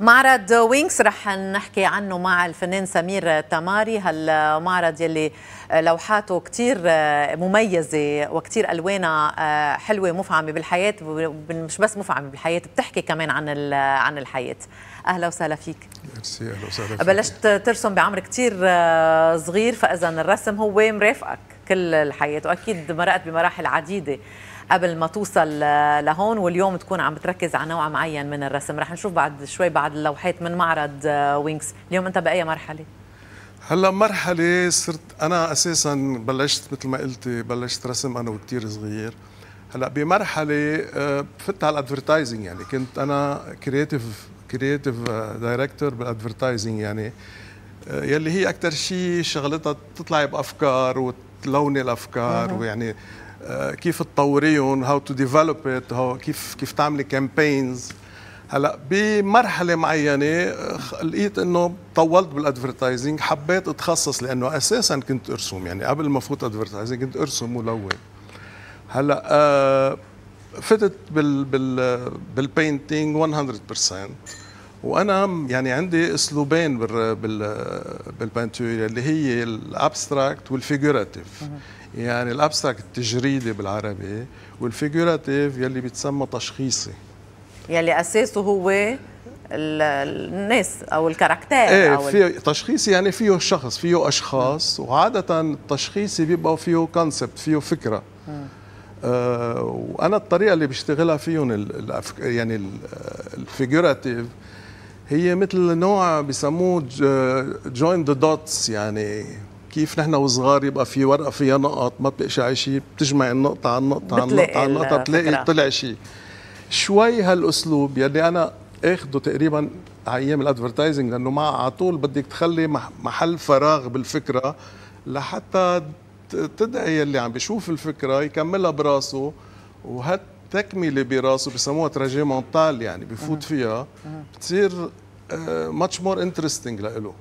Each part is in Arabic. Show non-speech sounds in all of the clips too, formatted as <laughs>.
معرض وينكس رح نحكي عنه مع الفنان سمير تماري هالمعرض يلي لوحاته كتير مميزة وكتير ألوانها آه، حلوة مفعمة بالحياة مش بس مفعمة بالحياة بتحكي كمان عن عن الحياة أهلا وسهلا فيك ميرسي أهلا وسهلا فيك بلشت ترسم بعمر كتير آه، صغير فإذا الرسم هو مرافقك كل الحياة وأكيد مرقت بمراحل عديدة قبل ما توصل آه، لهون واليوم تكون عم بتركز على نوع معين من الرسم رح نشوف بعد شوي بعد اللوحات من معرض وينكس آه، اليوم انت باي مرحله هلا مرحله صرت انا اساسا بلشت مثل ما قلتي بلشت رسم انا وكثير صغير هلا بمرحله آه، فت على الادفرتايزنج يعني كنت انا كرييتيف كرييتيف دايركتور بالادفرتايزنج يعني يلي هي اكثر شيء شغلتها تطلعي بافكار وتلوني الافكار ويعني آه، كيف تطوريهم هاو تو ديفلوب ات كيف كيف تعملي كامبينز هلا بمرحله معينه لقيت انه طولت بالادفرتايزنج حبيت اتخصص لانه اساسا كنت ارسم يعني قبل ما فوت ادفرتايزنج كنت ارسم ولون هلا آه، فتت بال بال بالبينتينج 100% وانا يعني عندي اسلوبين بال بالبانتوري اللي هي الابستراكت والفيجوراتيف يعني الابستراكت التجريدي بالعربي والفيجوراتيف يلي بتسمى تشخيصي يلي اساسه هو الناس او الكاركتير ايه أو في تشخيصي يعني فيه شخص فيه اشخاص وعاده التشخيصي بيبقى فيه كونسبت فيه فكره آه وانا الطريقه اللي بشتغلها فيهم يعني الفيجوراتيف هي مثل نوع بسموه جوين ذا دوتس يعني كيف نحن وصغار يبقى في ورقه فيها نقط ما بتقشع شيء بتجمع النقطه على النقطه على النقطه على النقطه بتلاقي طلع شيء شوي هالاسلوب يلي انا اخده تقريبا ايام الادفرتايزنج لانه مع على طول بدك تخلي محل فراغ بالفكره لحتى تدعي اللي عم بيشوف الفكره يكملها براسه وهالتكمله براسه بسموها تراجي مونتال يعني بفوت فيها بتصير ماتش مور انترستنج لإله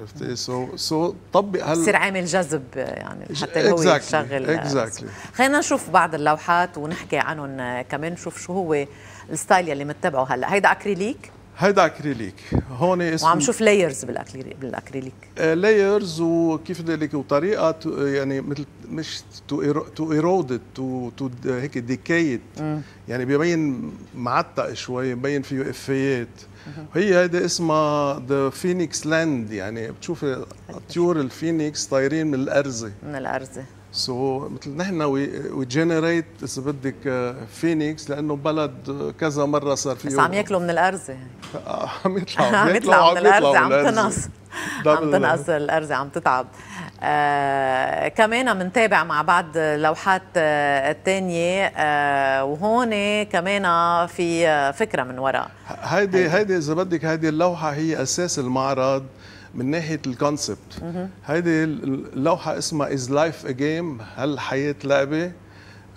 عرفتي سو سو طبق هل بصير عامل جذب يعني حتى هو exactly. يشغل اكزاكتلي exactly. خلينا نشوف بعض اللوحات ونحكي عنهم كمان نشوف شو هو الستايل يلي متبعه هلا هيدا اكريليك هيدا اكريليك هون اسمه وعم شوف لايرز بالاكريليك لايرز آه، وكيف بدي لك وطريقه يعني مثل مش تو تو ايرودت تو تو هيك ديكيت يعني بيبين معتق شوي ببين فيه افيات هي هيدا اسمها ذا فينيكس لاند يعني بتشوف طيور الفينيكس طايرين من الارزه من الارزه سو so, مثل نحن وي جنريت اذا بدك فينيكس آه, لانه بلد آه, كذا مره صار فيه بس عم ياكلوا من الارز <laughs> عم يطلعوا <laughs> عم يطلعوا من الارز عم تنقص عم تنقص الارز عم تتعب آه كمان عم نتابع مع بعض اللوحات الثانية آه،, آه وهون كمان في فكرة من وراء هيدي هيدي إذا بدك هيدي اللوحة هي أساس المعرض من ناحيه الكونسبت هيدي اللوحه اسمها از لايف ا جيم هل الحياه لعبه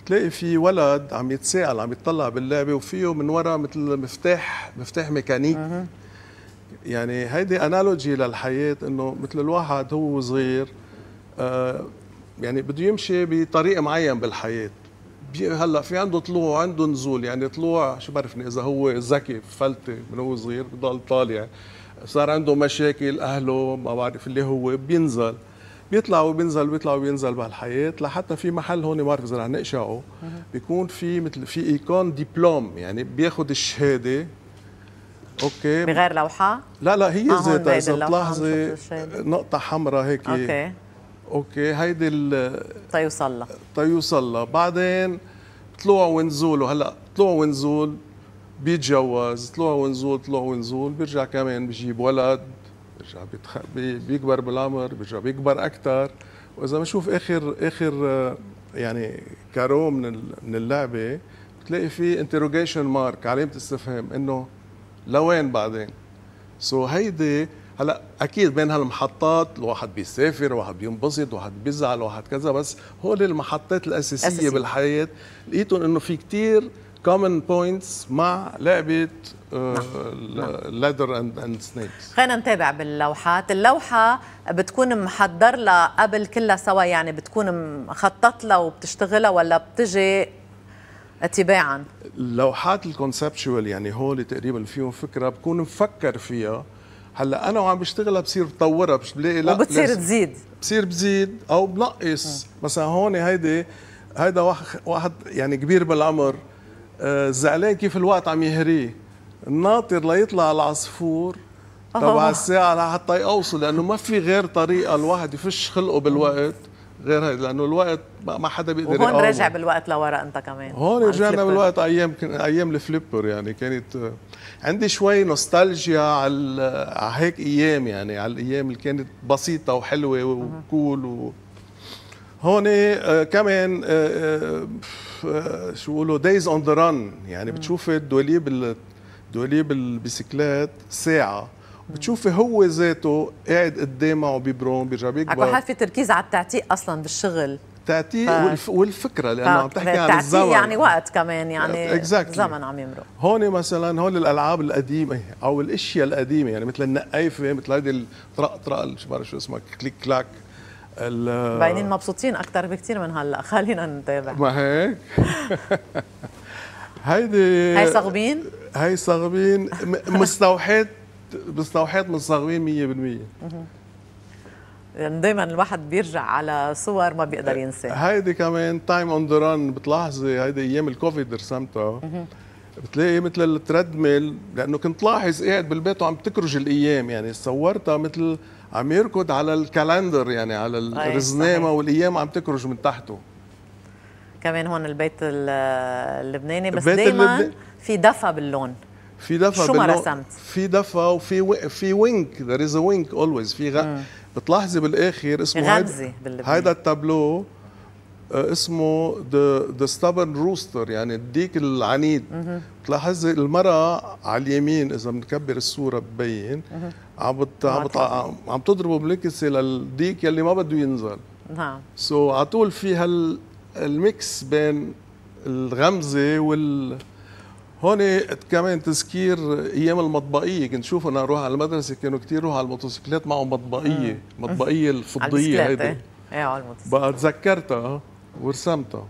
بتلاقي في ولد عم يتساءل عم يتطلع باللعبه وفيه من ورا مثل مفتاح مفتاح ميكانيكي يعني هيدي انالوجي للحياه انه مثل الواحد هو صغير آه يعني بده يمشي بطريق معين بالحياه هلا في عنده طلوع عنده نزول يعني طلوع شو بعرفني اذا هو ذكي فلتة من هو صغير بضل طالع صار عنده مشاكل اهله ما بعرف اللي هو بينزل بيطلع وبينزل بيطلع وبينزل بهالحياه لحتى في محل هون ما بعرف اذا رح نقشعه بيكون في مثل في ايكون دبلوم يعني بياخذ الشهاده اوكي بغير لوحه؟ لا لا هي آه ذاتها اذا بتلاحظي نقطه حمراء هيك اوكي اوكي هيدي ال تيوصل لها تيوصل لها بعدين طلوع ونزول وهلا طلوع ونزول بيتجوز طلوع ونزول طلوع ونزول بيرجع كمان بجيب ولد بيرجع بيتخ... بيكبر بالعمر بيرجع بيكبر اكثر واذا بنشوف اخر اخر آه، يعني كارو من من اللعبه بتلاقي في انتروجيشن مارك علامه استفهام انه لوين بعدين سو so هيدي هلا اكيد بين هالمحطات الواحد بيسافر واحد بينبسط واحد بيزعل واحد كذا بس هول المحطات الاساسيه أساسي. بالحياه لقيتهم انه في كثير كومن بوينتس مع لعبه لادر اند اند سنيكس خلينا نتابع باللوحات اللوحه بتكون محضر لها قبل كلها سوا يعني بتكون مخطط لها وبتشتغلها ولا بتجي تباعا اللوحات الكونسبشوال يعني هول تقريبا فيهم فكره بكون مفكر فيها هلا انا وعم بشتغلها بصير بطورها مش بلاقي لا وبتصير تزيد بصير بزيد او بنقص مثلا هون هيدي هيدا واحد يعني كبير بالعمر آه، زعلان كيف الوقت عم يهريه ناطر ليطلع العصفور تبع الساعة لحتى يوصل لأنه ما في غير طريقة الواحد يفش خلقه بالوقت غير هيدا لأنه الوقت ما حدا بيقدر يقاومه وهون رجع بالوقت لورا أنت كمان هون رجعنا بالوقت أيام أيام الفليبر يعني كانت عندي شوي نوستالجيا على هيك أيام يعني على الأيام اللي كانت بسيطة وحلوة وكول و... هون آه، كمان آه، آه، شو بيقولوا دايز اون ذا ران يعني بتشوفي الدوليب الدوليب البيسيكلات ساعه بتشوفي هو ذاته قاعد قدامه وبيبرون بيرجع بيكبر على في تركيز على التعتيق اصلا بالشغل تعتيق ف... والف... والفكره لانه عم تحكي عن الزمن يعني وقت كمان يعني exactly. زمن عم يمرق هون مثلا هون الالعاب القديمه او الاشياء القديمه يعني مثل النقايفه مثل هيدي الطرق طرق شو اسمها كليك كلاك باينين مبسوطين اكثر بكثير من هلا خلينا نتابع ما هيك <laughs> هيدي هي صاغبين هي صاغبين مستوحات مستوحات من صاغبين 100% يعني دائما الواحد بيرجع على صور ما بيقدر ينساها هيدي كمان تايم اون ذا ران بتلاحظي هيدي ايام الكوفيد رسمتها بتلاقي مثل التريدميل لانه كنت لاحظ قاعد بالبيت وعم تكرج الايام يعني صورتها مثل عم يركض على الكالندر يعني على الرزنامه والايام عم تكرج من تحته كمان هون البيت اللبناني بس دائما في دفى باللون في دفى شو ما رسمت في دفى وفي و... في وينك ذير از وينك اولويز في غ... بتلاحظي بالاخر اسمه غمزه هيدا, هيدا التابلو آه، اسمه ذا ذا ستابرن روستر يعني الديك العنيد بتلاحظي المراه على اليمين اذا بنكبر الصوره ببين عم بت عم بت عم تضربه بالكسه للديك يلي ما بده ينزل نعم سو على طول في هال الميكس بين الغمزه وال هون كمان تذكير ايام المطبقيه كنت شوف انا اروح على المدرسه كانوا كثير يروحوا على الموتوسيكلات معهم مطبقيه مطبقيه الفضيه هيدي إيه. ايه على الموتوسيكلات بقى تذكرتها ورسمته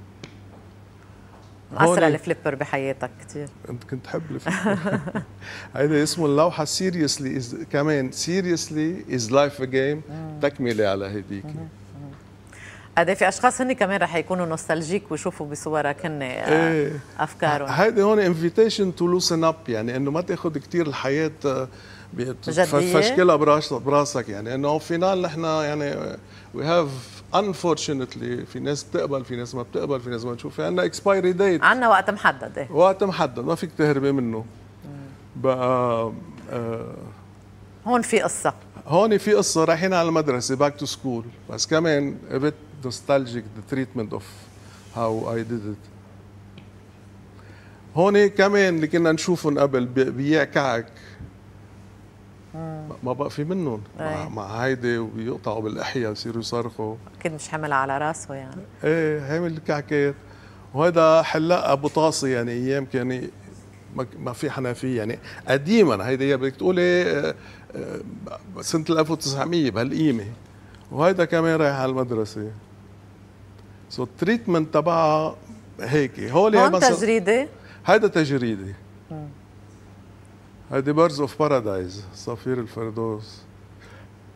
عصر الفليبر بحياتك كثير انت كنت تحب الفليبر <laughs> هيدا اسمه اللوحه سيريسلي از كمان سيريسلي از لايف ا جيم تكمله على هديك قد في اشخاص هن كمان رح يكونوا نوستالجيك ويشوفوا بصورك هن آه، ايه افكارهم هيدي هون انفيتيشن تو لوسن اب يعني انه ما تاخذ كثير الحياه آه، تفشكلها براسك يعني انه فينال نحن يعني وي هاف انفورشنتلي في ناس بتقبل في ناس ما بتقبل في ناس ما بتشوف في عندنا اكسبايري ديت عندنا وقت محدد ايه وقت محدد ما فيك تهربي منه بقى آه هون في قصه هون في قصه رايحين على المدرسه باك تو سكول بس كمان ابت نوستالجيك ذا تريتمنت اوف هاو اي ديد ات هون كمان اللي كنا نشوفهم قبل بيع كعك ما بقى في منهم مع, مع هيدي ويقطعوا بالاحياء ويصيروا يصرخوا اكيد مش حمل على راسه يعني ايه حامل الكعكات وهذا حلاق ابو طاسي يعني, يعني ايام كان ما في حنفيه يعني قديما هيدي بدك تقولي آه، آه، سنه 1900 بهالقيمه وهيدا كمان رايح على المدرسه سو التريتمنت تبعها هيك هول يعني هون تجريدي؟ هيدا تجريدي هذه بيرز اوف بارادايز صفير الفردوس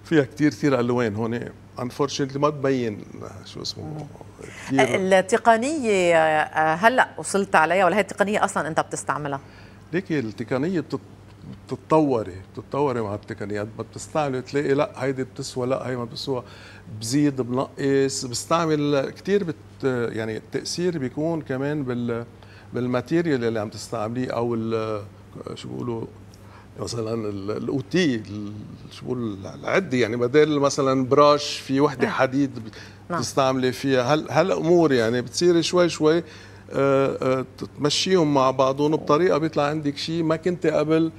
فيها كثير كثير الوان هون انفورشنتلي ما تبين شو اسمه أه، التقنيه أه، هلا وصلت عليها ولا هي التقنيه اصلا انت بتستعملها؟ ليكي التقنيه بتت... بتتطوري بتتطوري مع التقنيات بتستعمل تلاقي لا هيدي بتسوى لا هي ما بتسوى بزيد بنقص بستعمل كثير بت يعني التاثير بيكون كمان بال بالماتيريال اللي عم تستعمليه او ال شو بيقولوا مثلا الاوتي شو بقول العده يعني بدل مثلا براش في وحده نعم. حديد نعم. بتستعملي فيها هل هالامور يعني بتصير شوي شوي آه، آه، تمشيهم مع بعضهم بطريقه بيطلع عندك شيء ما كنت قبل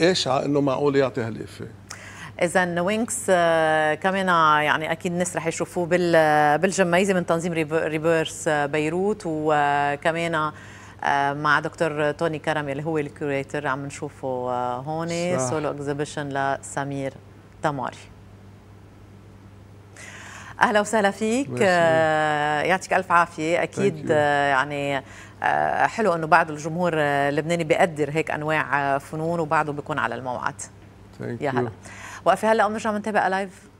قاشعه انه معقول يعطي هالافيه اذا وينكس آه، كمان يعني اكيد الناس رح يشوفوه بالجميزه من تنظيم ريبيرس بيروت وكمان آه، مع دكتور توني كرمي اللي هو الكوريتر عم نشوفه آه، هون سولو اكزيبيشن لسمير تماري اهلا وسهلا فيك آه، يعطيك الف عافيه اكيد يعني حلو انه بعض الجمهور اللبناني بيقدر هيك انواع فنون وبعده بيكون على الموعد يا هلا وقفي هلا ونرجع بنتابع لايف